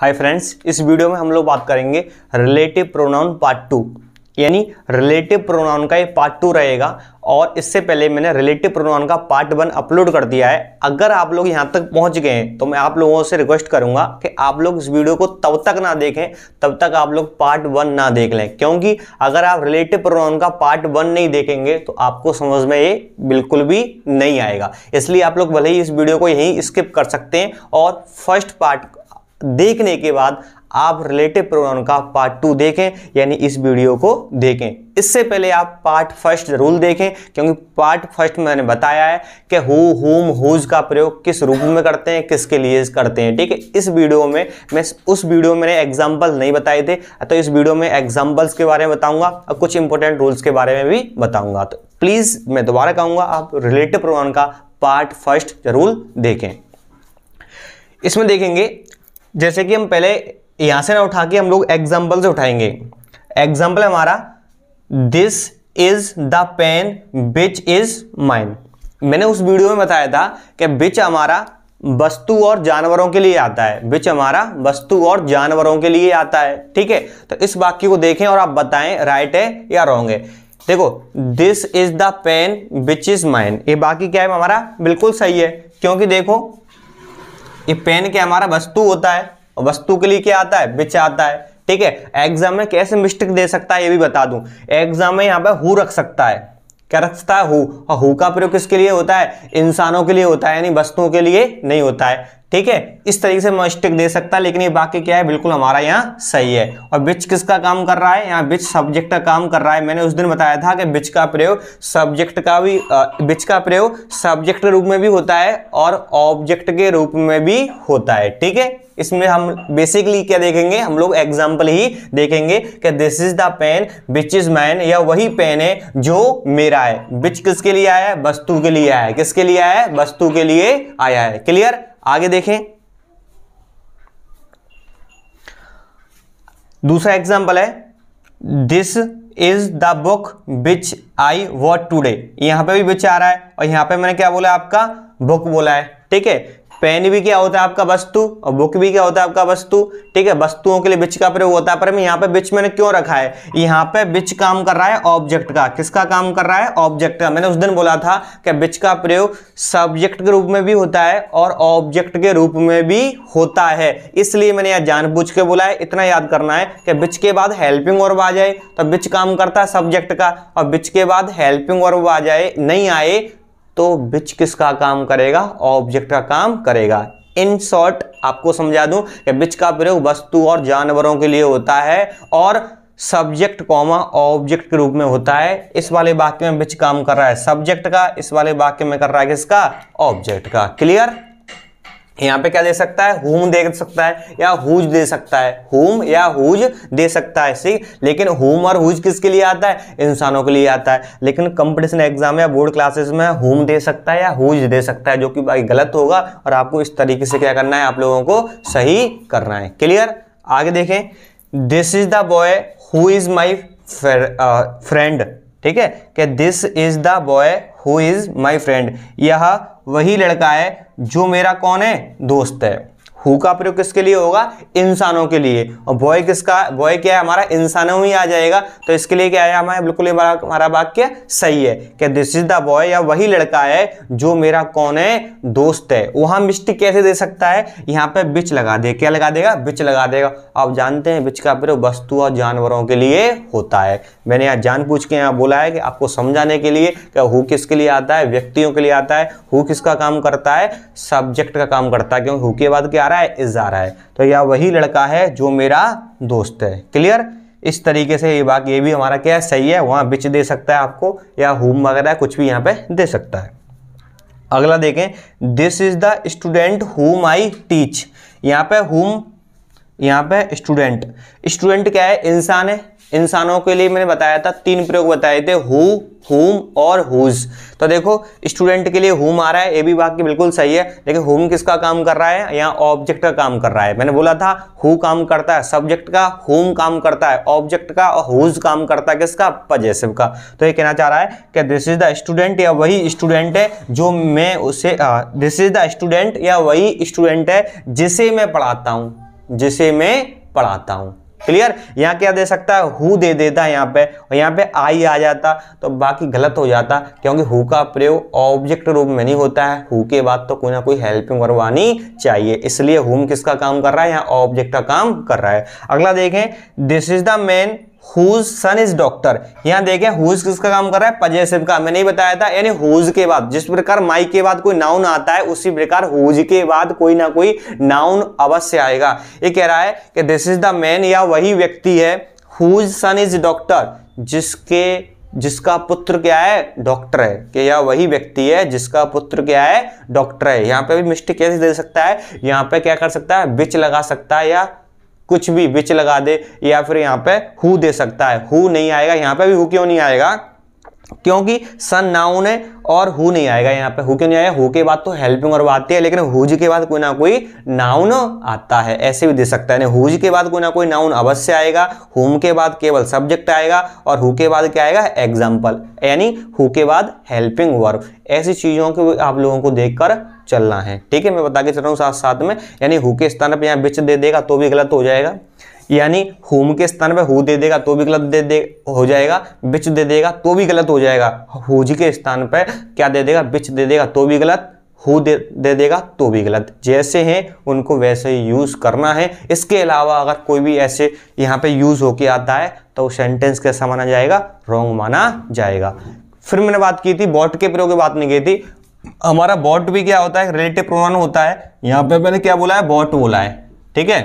hi friends इस video में हम लोग बात करेंगे रिलेटिव प्रोनाउन पार्ट टू यानी रिलेटिव प्रोनाउन का ये पार्ट टू रहेगा और इससे पहले मैंने रिलेटिव प्रोनाउन का पार्ट वन अपलोड कर दिया है अगर आप लोग यहाँ तक पहुँच गए हैं तो मैं आप लोगों से रिक्वेस्ट करूँगा कि आप लोग इस वीडियो को तब तक ना देखें तब तक आप लोग पार्ट वन ना देख लें क्योंकि अगर आप रिलेटिव प्रोनाउन का पार्ट वन नहीं देखेंगे तो आपको समझ में ये बिल्कुल भी नहीं आएगा इसलिए आप लोग भले ही इस वीडियो को यहीं स्किप कर सकते हैं और फर्स्ट पार्ट देखने के बाद आप रिलेटिव प्रोनाउन का पार्ट टू देखें यानी इस वीडियो को देखें इससे पहले आप पार्ट फर्स्ट जरूर देखें क्योंकि पार्ट फर्स्ट में मैंने बताया है कि हु होम हुज का प्रयोग किस रूप में करते हैं किसके लिए करते हैं ठीक है इस वीडियो में मैं उस वीडियो में मैंने एग्जाम्पल नहीं बताए थे तो इस वीडियो में एग्जाम्पल्स के बारे में बताऊंगा और कुछ इंपॉर्टेंट रूल्स के बारे में भी बताऊंगा तो प्लीज़ मैं दोबारा कहूंगा आप रिलेटिव प्रोनाउन का पार्ट फर्स्ट जरूर देखें इसमें देखेंगे जैसे कि हम पहले यहां से ना उठा के हम लोग एग्जाम्पल से उठाएंगे एग्जाम्पल हमारा this is the pen which is mine मैंने उस वीडियो में बताया था कि बिच हमारा वस्तु और जानवरों के लिए आता है बिच हमारा वस्तु और जानवरों के लिए आता है ठीक है तो इस वाक्य को देखें और आप बताएं राइट है या रॉन्ग है देखो this is the pen which is mine ये बाकी क्या है हमारा बिल्कुल सही है क्योंकि देखो ये पेन क्या हमारा वस्तु होता है और वस्तु के लिए क्या आता है बिच आता है ठीक है एग्जाम में कैसे मिस्टेक दे सकता है ये भी बता दूं एग्जाम में यहाँ पे हु रख सकता है क्या रखता है हु और हु का प्रयोग किसके लिए होता है इंसानों के लिए होता है यानी वस्तुओं के लिए नहीं होता है ठीक है इस तरीके से मस्टिक दे सकता है लेकिन ये वाक्य क्या है बिल्कुल हमारा यहाँ सही है और बिच किसका काम कर रहा है यहाँ बिच सब्जेक्ट का काम कर रहा है मैंने उस दिन बताया था कि बिच का प्रयोग सब्जेक्ट का भी बिच का प्रयोग सब्जेक्ट के रूप में भी होता है और ऑब्जेक्ट के रूप में भी होता है ठीक है इसमें हम बेसिकली क्या देखेंगे हम लोग एग्जाम्पल ही देखेंगे कि this is the pen which is mine या वही पेन है जो मेरा है बिच किसके लिए आया है वस्तु के लिए आया है किसके लिए आया है वस्तु के लिए आया है क्लियर आगे देखें दूसरा एग्जाम्पल है this is the book which I bought today यहां पे भी बिच आ रहा है और यहां पे मैंने क्या बोला आपका बुक बोला है ठीक है पेन भी क्या होता है आपका वस्तु और बुक भी क्या होता है आपका वस्तु ठीक है वस्तुओं के लिए बिच का प्रयोग होता है पर यहाँ पे बिच मैंने क्यों रखा है यहाँ पे बिच काम कर रहा है ऑब्जेक्ट का किसका काम कर रहा है ऑब्जेक्ट का मैंने उस दिन बोला था कि बिच का प्रयोग सब्जेक्ट के रूप में भी होता है और ऑब्जेक्ट के रूप में भी होता है इसलिए मैंने यहाँ जानबूझ के बोला है इतना याद करना है कि बिच के बाद हेल्पिंग और आ जाए तो बिच काम करता है सब्जेक्ट का और बिच के बाद हेल्पिंग और आ जाए नहीं आए तो बिच किसका काम करेगा ऑब्जेक्ट का काम करेगा इन शॉर्ट आपको समझा दूं कि बिच का प्रयोग वस्तु और जानवरों के लिए होता है और सब्जेक्ट कॉमा ऑब्जेक्ट के रूप में होता है इस वाले वाक्य में बिच काम कर रहा है सब्जेक्ट का इस वाले वाक्य में कर रहा है किसका ऑब्जेक्ट का क्लियर यहाँ पे क्या दे सकता है हुम दे सकता है या हुज दे सकता है हुम या हुज दे सकता है ठीक लेकिन हुम और हुज किसके लिए आता है इंसानों के लिए आता है लेकिन कंपटीशन एग्जाम या बोर्ड क्लासेस में हुम दे सकता है या हुज दे सकता है जो कि भाई गलत होगा और आपको इस तरीके से क्या करना है आप लोगों को सही करना है क्लियर आगे देखें this is the boy who is my friend ठीक है कि this is the boy who is my friend यह वही लड़का है जो मेरा कौन है दोस्त है हु का प्रयोग किसके लिए होगा इंसानों के लिए और बॉय किसका बॉय क्या है हमारा इंसानों में आ जाएगा तो इसके लिए क्या है हमारा बिल्कुल हमारा वाक्य सही है कि दिस इज द बॉय या वही लड़का है जो मेरा कौन है दोस्त है वहाँ मिस्टिक कैसे दे सकता है यहाँ पे बिच लगा दे क्या लगा देगा बिच लगा देगा आप जानते हैं बिच का प्रयोग वस्तु और जानवरों के लिए होता है मैंने यहाँ जान पूछ के यहाँ बोला है कि आपको समझाने के लिए क्या हु किसके लिए आता है व्यक्तियों के लिए आता है हु किसका काम करता है सब्जेक्ट का काम करता है क्योंकि हु के बाद क्या आ रहा है इज आ रहा है तो यह वही लड़का है जो मेरा दोस्त है क्लियर इस तरीके से ये बात ये भी हमारा क्या है सही है वहाँ बिच दे सकता है आपको या होम वगैरह कुछ भी यहाँ पे दे सकता है अगला देखें this is the student whom I teach यहाँ पे होम यहाँ पे स्टूडेंट स्टूडेंट क्या है इंसान है इंसानों के लिए मैंने बताया था तीन प्रयोग बताए थे हु हुम और हुज तो देखो स्टूडेंट के लिए हुम आ रहा है ये भी वाक्य बिल्कुल सही है लेकिन हुम किसका काम कर रहा है यहाँ ऑब्जेक्ट का काम कर रहा है मैंने बोला था हु काम करता है सब्जेक्ट का हुम काम करता है ऑब्जेक्ट का और हुज काम करता है किसका पजेसिव का तो ये कहना चाह रहा है कि दिस इज द स्टूडेंट या वही स्टूडेंट है जो मैं उसे दिस इज द स्टूडेंट या वही स्टूडेंट है जिसे मैं पढ़ाता हूँ जिसे मैं पढ़ाता हूँ क्लियर यहाँ क्या दे सकता है हु दे देता है यहाँ पे और यहाँ पे आई आ जाता तो बाकी गलत हो जाता क्योंकि हु का प्रयोग ऑब्जेक्ट रूप में नहीं होता है हु के बाद तो कोई ना कोई हेल्पिंग करवानी चाहिए इसलिए हुम किसका काम कर रहा है यहाँ ऑब्जेक्ट का काम कर रहा है अगला देखें this is the man whose son is doctor यहां देखें हुज किसका काम कर रहा है पजेसिव का मैंने बताया था यानी हुज के बाद जिस प्रकार माई के बाद कोई नाउन आता है उसी प्रकार हुज के बाद कोई ना कोई नाउन अवश्य आएगा ये कह रहा है कि दिस इज द मैन या वही व्यक्ति है हुज सन इज डॉक्टर जिसके जिसका पुत्र क्या है डॉक्टर है कि यह वही व्यक्ति है जिसका पुत्र क्या है डॉक्टर है यहाँ पे भी मिस्टेक कैसे दे सकता है यहाँ पे क्या कर सकता है बिच लगा सकता है या कुछ भी विच लगा दे या फिर यहां पे हु दे सकता है हु नहीं आएगा यहां पे भी हु क्यों नहीं आएगा क्योंकि सन नाउन है और हु नहीं आएगा यहां पे हु क्यों नहीं आएगा हु के बाद तो हेल्पिंग और आती है लेकिन हुज के बाद कोई ना कोई नाउन आता है ऐसे भी दे सकता है हुज के बाद कोई ना कोई नाउन अवश्य आएगा हुम के बाद केवल सब्जेक्ट आएगा और हु के बाद क्या आएगा एग्जाम्पल यानी हु के बाद हेल्पिंग वर्ब ऐसी चीज़ों को आप लोगों को देखकर चलना है ठीक है मैं बता के चल रहा हूँ साथ साथ में यानी हु के स्थान पर यहाँ बिच दे देगा तो भी गलत हो जाएगा यानी होम के स्थान पर हु दे देगा तो भी गलत दे दे हो जाएगा बिच दे देगा तो भी गलत हो जाएगा हुज के स्थान पर क्या दे देगा बिच दे देगा तो भी गलत हु दे, दे देगा तो भी गलत जैसे हैं उनको वैसे ही यूज़ करना है इसके अलावा अगर कोई भी ऐसे यहाँ पे यूज़ होके आता है तो सेंटेंस कैसा माना जाएगा रॉन्ग माना जाएगा फिर मैंने बात की थी बॉट के प्रयोग की बात नहीं की थी हमारा बॉट भी क्या होता है रिलेटिव प्रोनाउन होता है यहाँ पे मैंने क्या बोला है बॉट बोला है ठीक है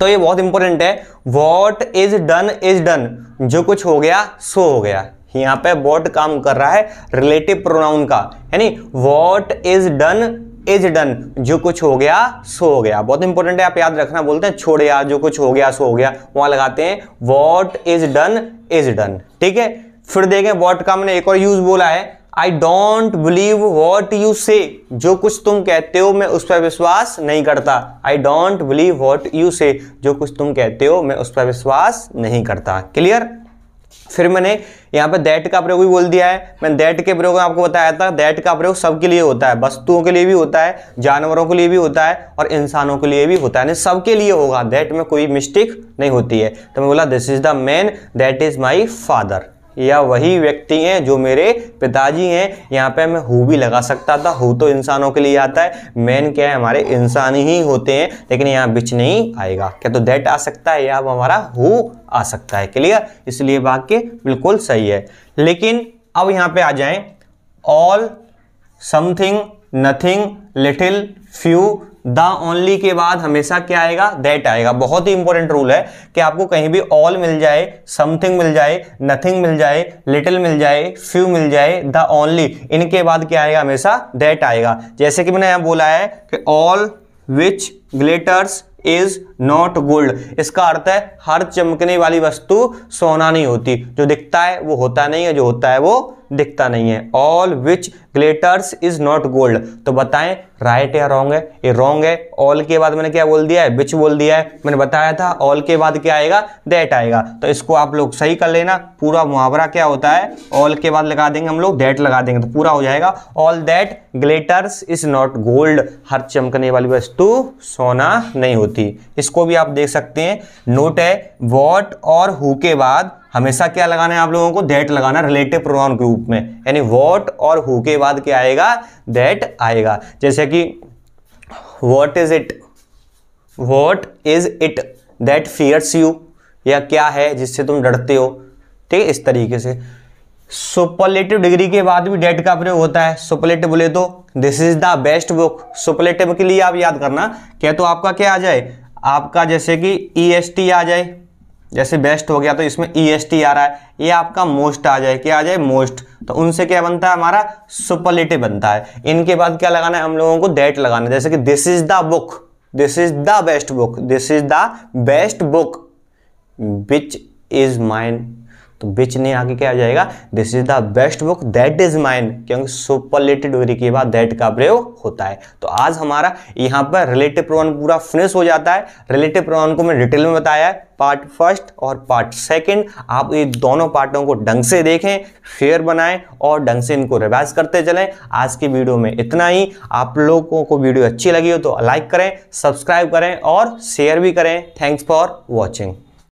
तो ये बहुत इंपॉर्टेंट है what is done is done जो कुछ हो गया सो हो गया यहाँ पे बॉट काम कर रहा है रिलेटिव प्रोनाउन का यानी what is done is done जो कुछ हो गया सो हो गया बहुत इंपॉर्टेंट है आप याद रखना बोलते हैं छोड़ यार जो कुछ हो गया सो हो गया वहां लगाते हैं what is done is done ठीक है फिर देखें वॉट का मैंने एक और यूज बोला है I don't believe what you say जो कुछ तुम कहते हो मैं उस पर विश्वास नहीं करता I don't believe what you say जो कुछ तुम कहते हो मैं उस पर विश्वास नहीं करता क्लियर फिर मैंने यहाँ पे दैट का प्रयोग भी बोल दिया है मैंने दैट के प्रयोग आपको बताया था दैट का प्रयोग सबके लिए होता है वस्तुओं के लिए भी होता है जानवरों के लिए भी होता है और इंसानों के लिए भी होता है यानी सबके लिए होगा दैट में कोई मिस्टेक नहीं होती है तो मैं बोला this is the man that is my father या वही व्यक्ति हैं जो मेरे पिताजी हैं यहाँ पे मैं हु भी लगा सकता था हु तो इंसानों के लिए आता है मैन क्या है हमारे इंसान ही होते हैं लेकिन यहाँ बिच नहीं आएगा क्या तो डेट आ सकता है या अब हमारा हु आ सकता है क्लियर इसलिए वाक्य बिल्कुल सही है लेकिन अब यहाँ पे आ जाए all something nothing little few the only के बाद हमेशा क्या आएगा दैट आएगा बहुत ही इंपॉर्टेंट रूल है कि आपको कहीं भी ऑल मिल जाए समथिंग मिल जाए नथिंग मिल जाए लिटिल मिल जाए फ्यू मिल जाए द ओनली इनके बाद क्या आएगा हमेशा दैट आएगा जैसे कि मैंने यहां बोला है कि all which glitters is not gold इसका अर्थ है हर चमकने वाली वस्तु सोना नहीं होती जो दिखता है वो होता नहीं है जो होता है वो दिखता नहीं है all which glitters is not gold तो बताएं राइट या रॉन्ग है ये रॉन्ग है ऑल के बाद मैंने क्या बोल दिया है विच बोल दिया है मैंने बताया था ऑल के बाद क्या आएगा दैट आएगा तो इसको आप लोग सही कर लेना पूरा मुहावरा क्या होता है ऑल के बाद लगा देंगे हम लोग दैट लगा देंगे तो पूरा हो जाएगा all that glitters is not gold हर चमकने वाली वस्तु सोना नहीं होती इसको भी आप देख सकते हैं नोट है वॉट और हु के बाद हमेशा क्या लगाना है आप लोगों को दैट लगाना रिलेटिव प्रोनाउन ग्रुप में यानी वॉट और हु के बाद क्या आएगा दैट आएगा जैसे कि what is it what is it that fears you या क्या है जिससे तुम डरते हो ठीक है इस तरीके से सुपरलेटिव डिग्री के बाद भी डेट का प्रयोग होता है सुपरलेटिव बोले तो this is the best book superlative के लिए आप याद करना क्या तो आपका क्या आ जाए आपका जैसे कि ई एस टी आ जाए जैसे बेस्ट हो गया तो इसमें ई एस टी आ रहा है ये आपका मोस्ट आ जाए क्या आ जाए मोस्ट तो उनसे क्या बनता है हमारा सुपरलेटिव बनता है इनके बाद क्या लगाना है हम लोगों को दैट लगाना है जैसे कि this is the book this is the best book this is the best book which is mine तो बेचने आगे क्या आ जाएगा this is the best book that is mine क्योंकि सुपरलेटेड डिग्री के बाद दैट का प्रयोग होता है तो आज हमारा यहाँ पर रिलेटिव प्रोन पूरा फिनिश हो जाता है रिलेटिव प्रोन को मैं डिटेल में बताया है पार्ट फर्स्ट और पार्ट सेकंड आप ये दोनों पार्टों को ढंग से देखें फेयर बनाएं और ढंग से इनको रिवाइज करते चलें आज की वीडियो में इतना ही आप लोगों को वीडियो अच्छी लगी हो तो लाइक करें सब्सक्राइब करें और शेयर भी करें थैंक्स फॉर वॉचिंग